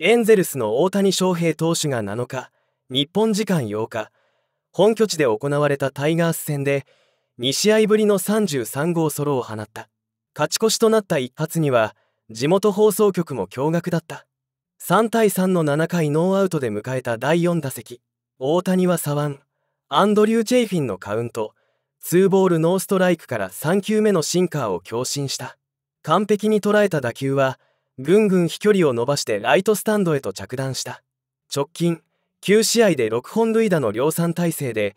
エンゼルスの大谷翔平投手が7日日本時間8日本拠地で行われたタイガース戦で2試合ぶりの33号ソロを放った勝ち越しとなった一発には地元放送局も驚愕だった3対3の7回ノーアウトで迎えた第4打席大谷は左腕アンドリュー・チェイフィンのカウント2ボールノーストライクから3球目のシンカーを強振した完璧に捉えた打球はぐんぐん飛距離を伸ばしてライトスタンドへと着弾した直近9試合で6本塁打の量産体制で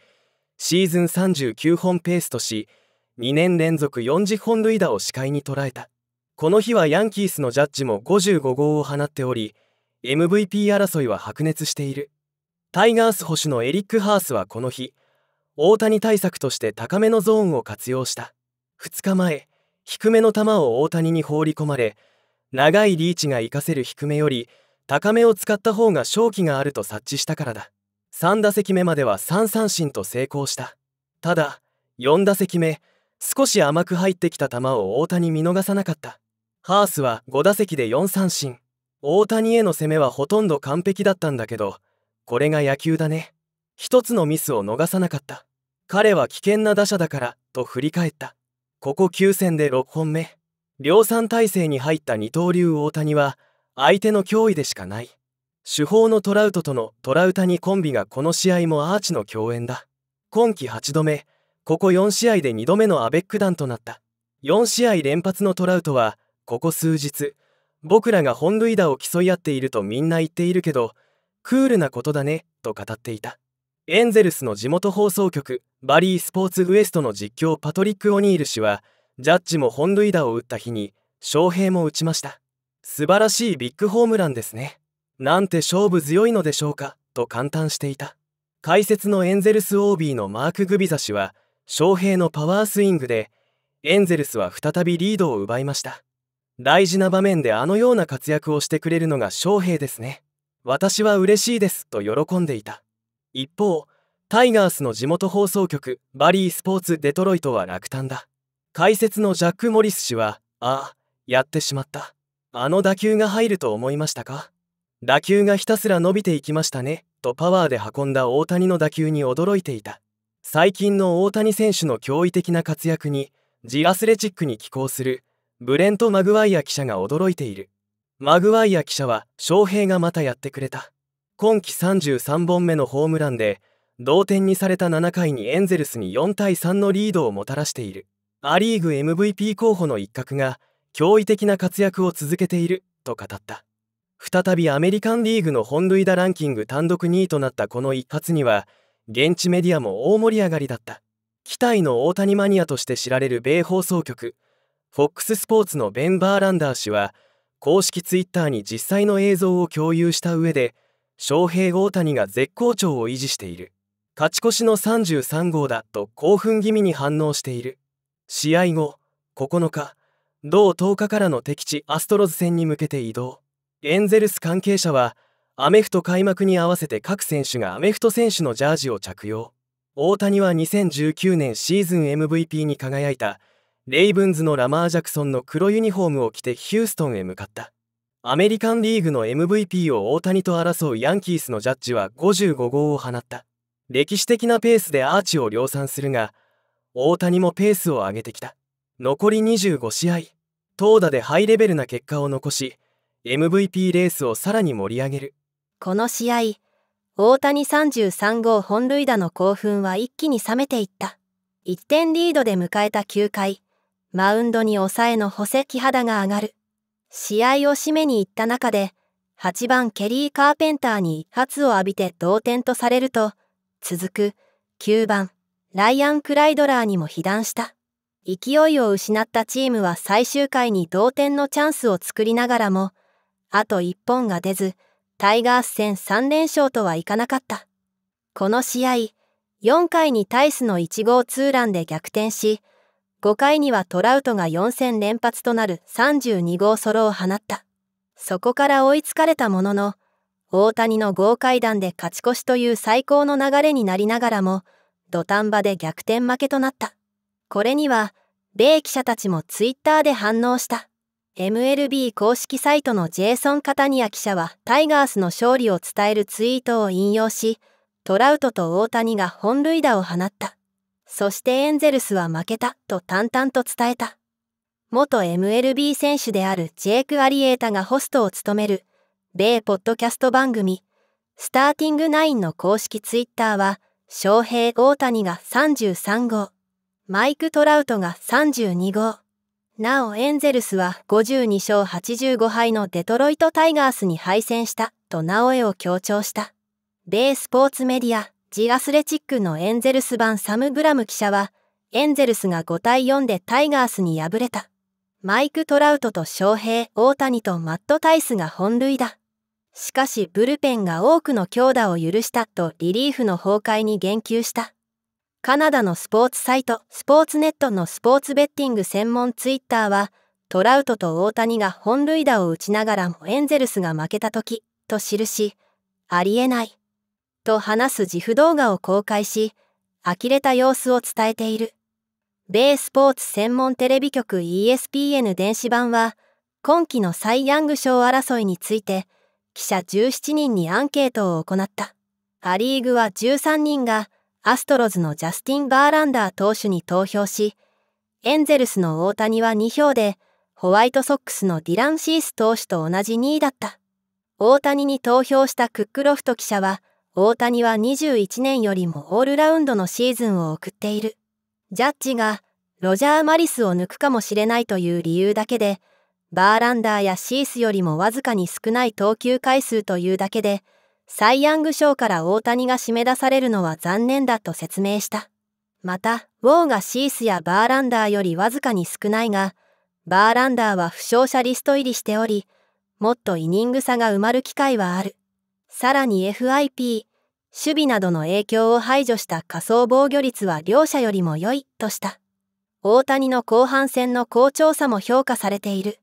シーズン39本ペースとし2年連続40本塁打を視界に捉えたこの日はヤンキースのジャッジも55号を放っており MVP 争いは白熱しているタイガース捕手のエリック・ハースはこの日大谷対策として高めのゾーンを活用した2日前低めの球を大谷に放り込まれ長いリーチが活かせる低めより高めを使った方が勝機があると察知したからだ3打席目までは3三振と成功したただ4打席目少し甘く入ってきた球を大谷見逃さなかったハースは5打席で4三振大谷への攻めはほとんど完璧だったんだけどこれが野球だね一つのミスを逃さなかった彼は危険な打者だからと振り返ったここ9戦で6本目量産体制に入った二刀流大谷は相手の脅威でしかない主砲のトラウトとのトラウタニコンビがこの試合もアーチの共演だ今季8度目ここ4試合で2度目のアベック弾となった4試合連発のトラウトはここ数日僕らが本塁打を競い合っているとみんな言っているけどクールなことだねと語っていたエンゼルスの地元放送局バリースポーツウエストの実況パトリック・オニール氏は「ジャッジも本塁打を打った日に翔平も打ちました素晴らしいビッグホームランですねなんて勝負強いのでしょうかと感嘆していた解説のエンゼルス OB のマーク・グビザ氏は翔平のパワースイングでエンゼルスは再びリードを奪いました大事な場面であのような活躍をしてくれるのが翔平ですね私は嬉しいですと喜んでいた一方タイガースの地元放送局バリースポーツデトロイトは落胆だ解説のジャック・モリス氏はあやってしまったあの打球が入ると思いましたか打球がひたすら伸びていきましたねとパワーで運んだ大谷の打球に驚いていた最近の大谷選手の驚異的な活躍にジ・アスレチックに寄稿するブレント・マグワイア記者が驚いているマグワイア記者は翔平がまたやってくれた今季33本目のホームランで同点にされた7回にエンゼルスに4対3のリードをもたらしているア・リーグ MVP 候補の一角が驚異的な活躍を続けていると語った再びアメリカンリーグの本塁打ランキング単独2位となったこの一発には現地メディアも大盛り上がりだった期待の大谷マニアとして知られる米放送局 FOX スポーツのベン・バーランダー氏は公式ツイッターに実際の映像を共有した上で翔平大谷が絶好調を維持している勝ち越しの33号だと興奮気味に反応している試合後9日同10日からの敵地アストロズ戦に向けて移動エンゼルス関係者はアメフト開幕に合わせて各選手がアメフト選手のジャージを着用大谷は2019年シーズン MVP に輝いたレイブンズのラマー・ジャクソンの黒ユニフォームを着てヒューストンへ向かったアメリカンリーグの MVP を大谷と争うヤンキースのジャッジは55号を放った歴史的なペースでアーチを量産するが大谷もペースを上げてきた残り25試合投打でハイレベルな結果を残し MVP レースをさらに盛り上げるこの試合大谷33号本塁打の興奮は一気に冷めていった1点リードで迎えた9回マウンドに抑えの補石肌が上がる試合を締めに行った中で8番ケリー・カーペンターに一発を浴びて同点とされると続く9番ライアン・クライドラーにも被弾した。勢いを失ったチームは最終回に同点のチャンスを作りながらも、あと一本が出ず、タイガース戦3連勝とはいかなかった。この試合、4回にタイスの1号ツーランで逆転し、5回にはトラウトが4戦連発となる32号ソロを放った。そこから追いつかれたものの、大谷の豪快弾で勝ち越しという最高の流れになりながらも、土壇場で逆転負けとなった。これには、米記者たちもツイッターで反応した。MLB 公式サイトのジェイソン・カタニア記者はタイガースの勝利を伝えるツイートを引用し、トラウトと大谷が本塁打を放った。そしてエンゼルスは負けたと淡々と伝えた。元 MLB 選手であるジェイク・アリエータがホストを務める、米ポッドキャスト番組、スターティングナインの公式ツイッターは、翔平大谷が33号、マイク・トラウトが32号。なおエンゼルスは52勝85敗のデトロイトタイガースに敗戦したと名おを強調した。米スポーツメディア、ジアスレチックのエンゼルス版サム・グラム記者は、エンゼルスが5対4でタイガースに敗れた。マイク・トラウトと翔平・大谷とマット・タイスが本塁だ。しかしブルペンが多くの強打を許したとリリーフの崩壊に言及した。カナダのスポーツサイトスポーツネットのスポーツベッティング専門ツイッターはトラウトと大谷が本塁打を打ちながらもエンゼルスが負けた時と記しありえないと話す自負動画を公開し呆れた様子を伝えている米スポーツ専門テレビ局 ESPN 電子版は今季のサイ・ヤング賞争いについて記者17人にアンケートを行った。ア・リーグは13人がアストロズのジャスティン・バーランダー投手に投票し、エンゼルスの大谷は2票で、ホワイトソックスのディラン・シース投手と同じ2位だった。大谷に投票したクックロフト記者は、大谷は21年よりもオールラウンドのシーズンを送っている。ジャッジがロジャー・マリスを抜くかもしれないという理由だけで、バーランダーやシースよりもわずかに少ない投球回数というだけで、サイ・ヤング賞から大谷が締め出されるのは残念だと説明した。また、ウォーがシースやバーランダーよりわずかに少ないが、バーランダーは負傷者リスト入りしており、もっとイニング差が埋まる機会はある。さらに FIP、守備などの影響を排除した仮想防御率は両者よりも良いとした。大谷の後半戦の好調さも評価されている。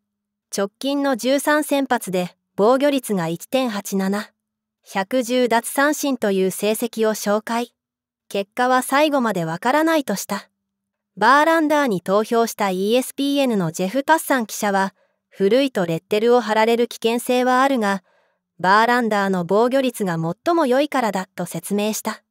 直近の13先発で防御率が1.87、110奪三振という成績を紹介。結果は最後までわからないとした。バーランダーに投票した ESPN のジェフ・タッサン記者は、古いとレッテルを貼られる危険性はあるが、バーランダーの防御率が最も良いからだと説明した。